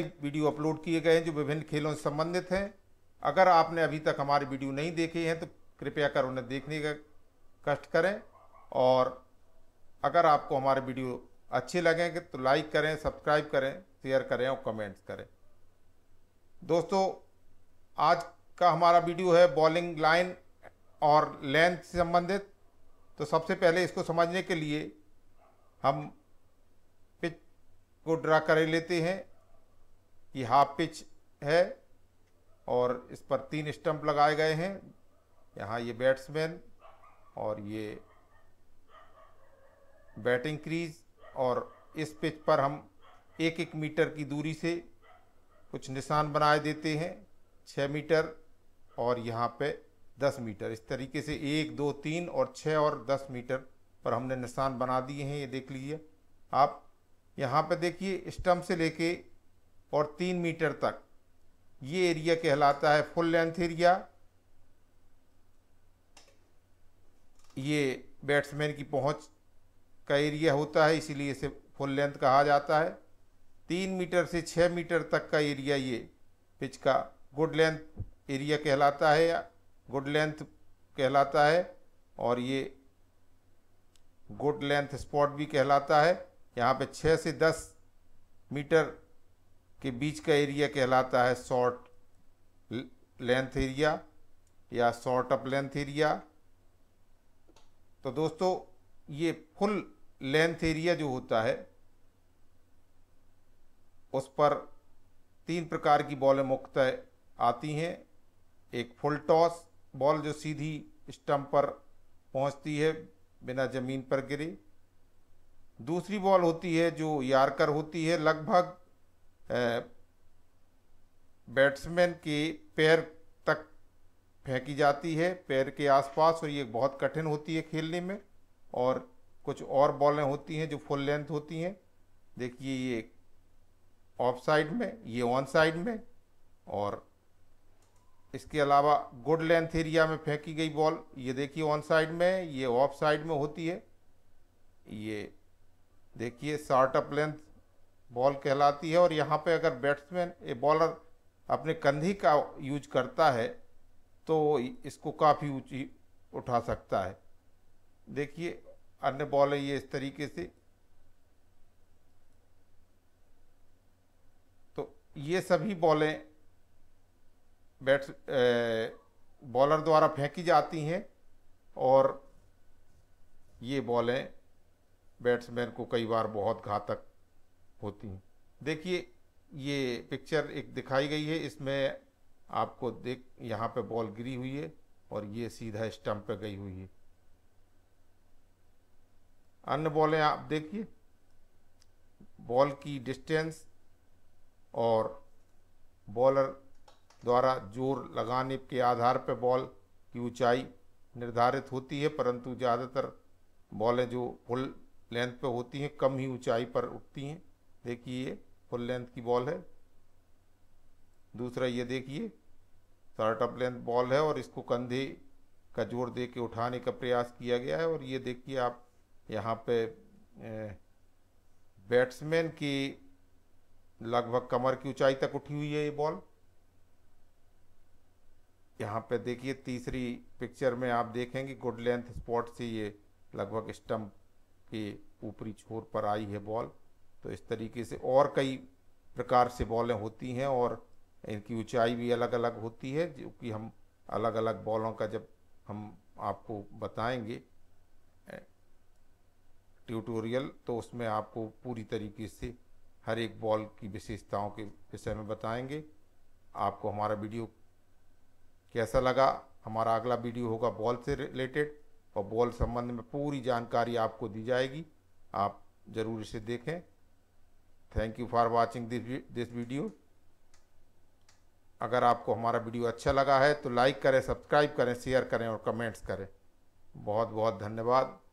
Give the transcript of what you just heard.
video upload किए गए हैं जो विभिन्न खेलों से संबंधित हैं अगर आपने अभी तक हमारे वीडियो नहीं देखे हैं तो कृपया कर उन्हें देखने का कष्ट करें और अगर आपको हमारे वीडियो अच्छे लगेंगे तो लाइक करें सब्सक्राइब करें शेयर करें और कमेंट्स करें दोस्तों आज का हमारा वीडियो है बॉलिंग लाइन और लेंथ से संबंधित तो सबसे पहले इसको समझने के लिए हम पिच को ड्रा कर लेते हैं की हाफ पिच है और इस पर तीन स्टंप लगाए गए हैं यहाँ ये बैट्समैन और ये बैटिंग क्रीज और इस पिच पर हम एक एक मीटर की दूरी से कुछ निशान बनाए देते हैं छः मीटर और यहाँ पे दस मीटर इस तरीके से एक दो तीन और छः और दस मीटर पर हमने निशान बना दिए हैं ये देख लीजिए आप यहाँ पे देखिए स्टम्प से लेके और तीन मीटर तक ये एरिया कहलाता है फुल लेंथ एरिया ये बैट्समैन की पहुंच का एरिया होता है इसीलिए इसे फुल लेंथ कहा जाता है तीन मीटर से छः मीटर तक का एरिया ये पिच का गुड लेंथ एरिया कहलाता है या गुड लेंथ कहलाता है और ये गुड लेंथ स्पॉट भी कहलाता है यहाँ पे छः से दस मीटर कि बीच का एरिया कहलाता है शॉर्ट लेंथ एरिया या शॉर्ट अप लेंथ एरिया तो दोस्तों ये फुल लेंथ एरिया जो होता है उस पर तीन प्रकार की बॉलें मुक्त आती हैं एक फुल टॉस बॉल जो सीधी स्टंप पर पहुंचती है बिना ज़मीन पर गिरे दूसरी बॉल होती है जो यारकर होती है लगभग बैट्समैन के पैर तक फेंकी जाती है पैर के आसपास और ये बहुत कठिन होती है खेलने में और कुछ और बॉलें होती हैं जो फुल लेंथ होती हैं देखिए ये ऑफ साइड में ये ऑन साइड में और इसके अलावा गुड लेंथ एरिया में फेंकी गई बॉल ये देखिए ऑन साइड में ये ऑफ साइड में होती है ये देखिए शार्ट अप लेंथ बॉल कहलाती है और यहाँ पे अगर बैट्समैन ये बॉलर अपने कंधे का यूज करता है तो इसको काफ़ी ऊंची उठा सकता है देखिए अन्य बॉल है ये इस तरीके से तो ये सभी बॉलें बैट्स बॉलर द्वारा फेंकी जाती हैं और ये बॉलें बैट्समैन को कई बार बहुत घातक होती हैं देखिए ये पिक्चर एक दिखाई गई है इसमें आपको देख यहाँ पे बॉल गिरी हुई है और ये सीधा स्टंप पे गई हुई है अन्य बॉलें आप देखिए बॉल की डिस्टेंस और बॉलर द्वारा जोर लगाने के आधार पर बॉल की ऊंचाई निर्धारित होती है परंतु ज़्यादातर बॉलें जो फुल लेंथ पे होती हैं कम ही ऊंचाई पर उठती हैं देखिए ये फुल लेंथ की बॉल है दूसरा ये देखिए शॉर्ट अप लेंथ बॉल है और इसको कंधे का जोर दे के उठाने का प्रयास किया गया है और ये देखिए आप यहाँ पे बैट्समैन की लगभग कमर की ऊंचाई तक उठी हुई है ये बॉल यहाँ पे देखिए तीसरी पिक्चर में आप देखेंगे गुड लेंथ स्पॉट से ये लगभग स्टंप के ऊपरी छोर पर आई है बॉल तो इस तरीके से और कई प्रकार से बॉलें होती हैं और इनकी ऊंचाई भी अलग अलग होती है जो कि हम अलग अलग बॉलों का जब हम आपको बताएंगे ट्यूटोरियल तो उसमें आपको पूरी तरीके से हर एक बॉल की विशेषताओं के विषय में बताएंगे आपको हमारा वीडियो कैसा लगा हमारा अगला वीडियो होगा बॉल से रिलेटेड और बॉल संबंध में पूरी जानकारी आपको दी जाएगी आप ज़रूर इसे देखें thank you for watching this this video अगर आपको हमारा वीडियो अच्छा लगा है तो लाइक करें सब्सक्राइब करें शेयर करें और कमेंट्स करें बहुत बहुत धन्यवाद